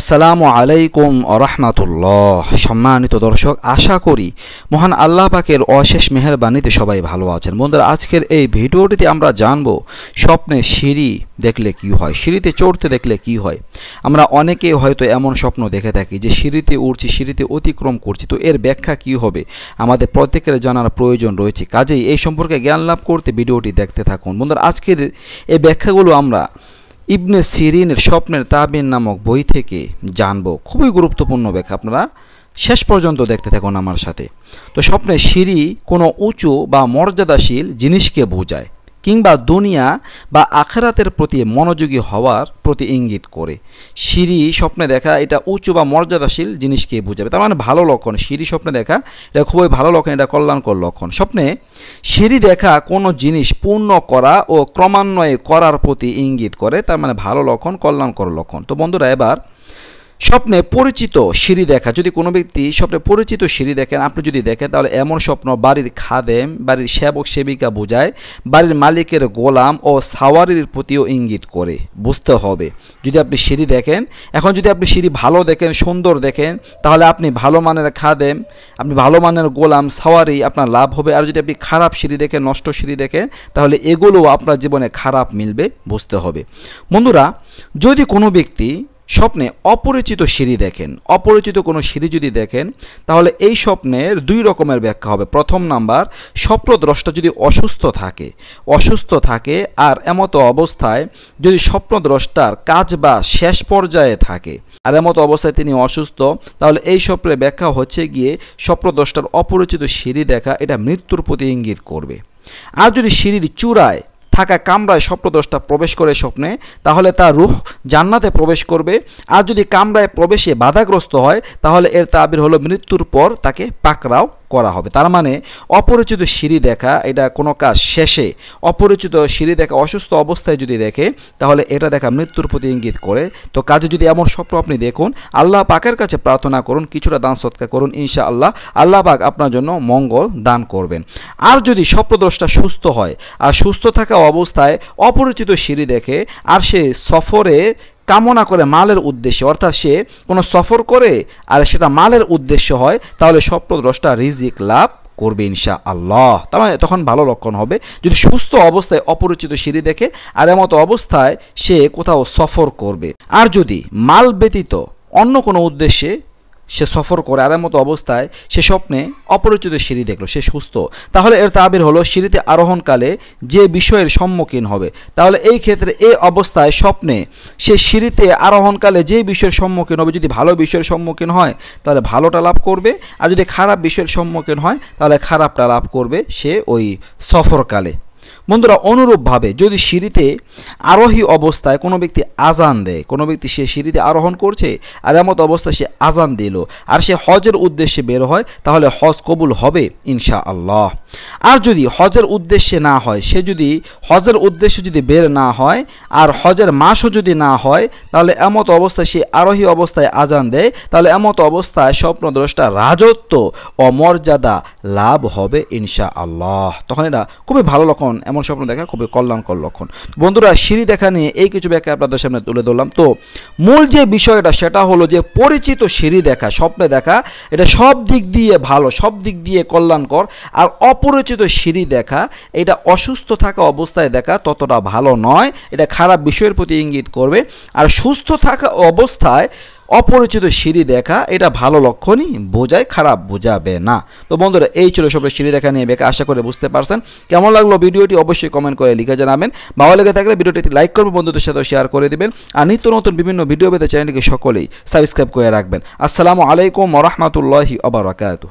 আসসালামু আলাইকুম আরহামাতুল্লাহ সম্মানিত দর্শক আশা করি মহান আল্লাহ পাকের অশেষ মেহরবানিতে সবাই ভালো আছেন বন্ধুরা আজকের এই ভিডিওটিতে আমরা জানব স্বপ্নে সিঁড়ি দেখলে কি হয় সিঁড়িতে চড়তে দেখলে কি হয় আমরা অনেকেই হয়তো এমন স্বপ্ন দেখে থাকি যে সিঁড়িতে উঠছি সিঁড়িতে অতিক্রম করছি তো এর ব্যাখ্যা কি হবে আমাদের প্রত্যেকের জানার প্রয়োজন রয়েছে কাজেই এই সম্পর্কে জ্ঞান লাভ করতে ভিডিওটি দেখতে থাকুন বন্ধুরা আজকের এই ব্যাখ্যাগুলো আমরা ইবনে সিরিনের স্বপ্নের তাবিন নামক বই থেকে জানব খুবই গুরুত্বপূর্ণ ব্যাখ্যা আপনারা শেষ পর্যন্ত দেখতে থাকুন আমার সাথে তো স্বপ্নে সিঁড়ি কোনো উঁচু বা মর্যাদাশীল জিনিসকে বোঝায় কিংবা দুনিয়া বা আখেরাতের প্রতি মনোযোগী হওয়ার প্রতি ইঙ্গিত করে সিঁড়ি স্বপ্নে দেখা এটা উঁচু বা মর্যাদাশীল জিনিসকে বোঝাবে তার মানে ভালো লক্ষণ সিঁড়ি স্বপ্নে দেখা এটা খুবই ভালো লক্ষণ এটা কল্যাণকর লক্ষণ স্বপ্নে সিঁড়ি দেখা কোনো জিনিস পূর্ণ করা ও ক্রমান্বয়ে করার প্রতি ইঙ্গিত করে তার মানে ভালো লক্ষণ কল্যাণকর লক্ষণ তো বন্ধুরা এবার স্বপ্নে পরিচিত সিঁড়ি দেখা যদি কোনো ব্যক্তি স্বপ্নে পরিচিত সিঁড়ি দেখেন আপনি যদি দেখেন তাহলে এমন স্বপ্ন বাড়ির খাদেম বাড়ির সেবক সেবিকা বোঝায় বাড়ির মালিকের গোলাম ও সাওয়ারির প্রতিও ইঙ্গিত করে বুঝতে হবে যদি আপনি সিঁড়ি দেখেন এখন যদি আপনি সিঁড়ি ভালো দেখেন সুন্দর দেখেন তাহলে আপনি ভালো মানের খাদেম আপনি ভালো মানের গোলাম সাওয়ারি আপনার লাভ হবে আর যদি আপনি খারাপ সিঁড়ি দেখেন নষ্ট সিঁড়ি দেখেন তাহলে এগুলোও আপনার জীবনে খারাপ মিলবে বুঝতে হবে বন্ধুরা যদি কোনো ব্যক্তি স্বপ্নে অপরিচিত সিঁড়ি দেখেন অপরিচিত কোনো সিঁড়ি যদি দেখেন তাহলে এই স্বপ্নের দুই রকমের ব্যাখ্যা হবে প্রথম নাম্বার স্বপ্নদ্রষ্টা যদি অসুস্থ থাকে অসুস্থ থাকে আর এমতো অবস্থায় যদি স্বপ্নদ্রষ্টার কাজ বা শেষ পর্যায়ে থাকে আর এমতো অবস্থায় তিনি অসুস্থ তাহলে এই স্বপ্নের ব্যাখ্যা হচ্ছে গিয়ে স্বপ্নদ্রষ্টার অপরিচিত সিঁড়ি দেখা এটা মৃত্যুর প্রতি ইঙ্গিত করবে আর যদি সিঁড়ির চূড়ায় থাকা কামরায় স্বপ্নদ্রষ্টা প্রবেশ করে স্বপ্নে তাহলে তার রুহ জান্নাতে প্রবেশ করবে আর যদি কামরায় প্রবেশে বাধাগ্রস্ত হয় তাহলে এর তাবির হলো মৃত্যুর পর তাকে পাকড়াও করা হবে তার মানে অপরিচিত সিঁড়ি দেখা এটা কোনো কাজ শেষে অপরিচিত সিঁড়ি দেখা অসুস্থ অবস্থায় যদি দেখে তাহলে এটা দেখা মৃত্যুর প্রতি ইঙ্গিত করে তো কাজে যদি এমন স্বপ্ন আপনি দেখুন আল্লাহ পাকের কাছে প্রার্থনা করুন কিছুটা দান সৎকার করুন ইনশা আল্লাহ আল্লাহ পাক আপনার জন্য মঙ্গল দান করবেন আর যদি স্বপ্নদ্রষ্টা সুস্থ হয় আর সুস্থ থাকা অবস্থায় অপরিচিত সিঁড়ি দেখে আর সে সফরে কামনা করে মালের উদ্দেশ্যে অর্থাৎ সে কোনো সফর করে আর সেটা মালের উদ্দেশ্য হয় তাহলে স্বপ্নদ্রষ্টা রিজিক লাভ করবে ইনশা আল্লাহ তার মানে তখন ভালো লক্ষণ হবে যদি সুস্থ অবস্থায় অপরিচিত সিঁড়ি দেখে আর এমতো অবস্থায় সে কোথাও সফর করবে আর যদি মাল ব্যতীত অন্য কোনো উদ্দেশ্যে সে সফর করে আরের মতো অবস্থায় সে স্বপ্নে অপরিচিত সিঁড়ি দেখলো সে সুস্থ তাহলে এর তাবির হলো সিঁড়িতে আরোহণকালে যে বিষয়ের সম্মুখীন হবে তাহলে এই ক্ষেত্রে এই অবস্থায় স্বপ্নে সে সিঁড়িতে আরোহণকালে যে বিষয়ের সম্মুখীন হবে যদি ভালো বিষয়ের সম্মুখীন হয় তাহলে ভালোটা লাভ করবে আর যদি খারাপ বিষয়ের সম্মুখীন হয় তাহলে খারাপটা লাভ করবে সে ওই সফরকালে বন্ধুরা অনুরূপভাবে যদি সিঁড়িতে আরোহী অবস্থায় কোনো ব্যক্তি আজান দেয় কোনো ব্যক্তি সে সিঁড়িতে আরোহণ করছে আর এমত অবস্থায় সে আজান দিল আর সে হজের উদ্দেশ্যে বের হয় তাহলে হজ কবুল হবে ইনশা আল্লাহ আর যদি হজের উদ্দেশ্যে না হয় সে যদি হজের উদ্দেশ্যে যদি বের না হয় আর হজের মাসও যদি না হয় তাহলে এমত অবস্থায় সে আরোহী অবস্থায় আজান দেয় তাহলে এমত অবস্থায় স্বপ্নদ্রষ্টা রাজত্ব অমর্যাদা লাভ হবে ইনশা আল্লাহ তখন এটা খুবই ভালো লক্ষণ এমন স্বপ্ন দেখা খুবই কল্যাণকর লক্ষণ বন্ধুরা সিঁড়ি দেখা নিয়ে এই কিছু ব্যাখ্যা আপনাদের সামনে তুলে ধরলাম তো মূল যে বিষয়টা সেটা হলো যে পরিচিত সিঁড়ি দেখা স্বপ্নে দেখা এটা সব দিক দিয়ে ভালো সব দিক দিয়ে কল্যাণকর আর অপরিচিত সিঁড়ি দেখা এটা অসুস্থ থাকা অবস্থায় দেখা ততটা ভালো নয় এটা খারাপ বিষয়ের প্রতি ইঙ্গিত করবে আর সুস্থ থাকা অবস্থায় অপরিচিত সিঁড়ি দেখা এটা ভালো লক্ষণই বোঝায় খারাপ বোঝাবে না তো বন্ধুরা এই ছিল সবাই সিঁড়ি দেখা নিয়ে বেকা আশা করে বুঝতে পারছেন কেমন লাগলো ভিডিওটি অবশ্যই কমেন্ট করে লিখে জানাবেন ভালো লেগে থাকলে ভিডিওটি লাইক করবেন বন্ধুদের সাথে শেয়ার করে দেবেন আর নিত্য নতুন বিভিন্ন ভিডিও পেতে চ্যানেলটিকে সকলেই সাবস্ক্রাইব করে রাখবেন আসসালামু আলাইকুম রহমতুল্লাহি অবরাকাত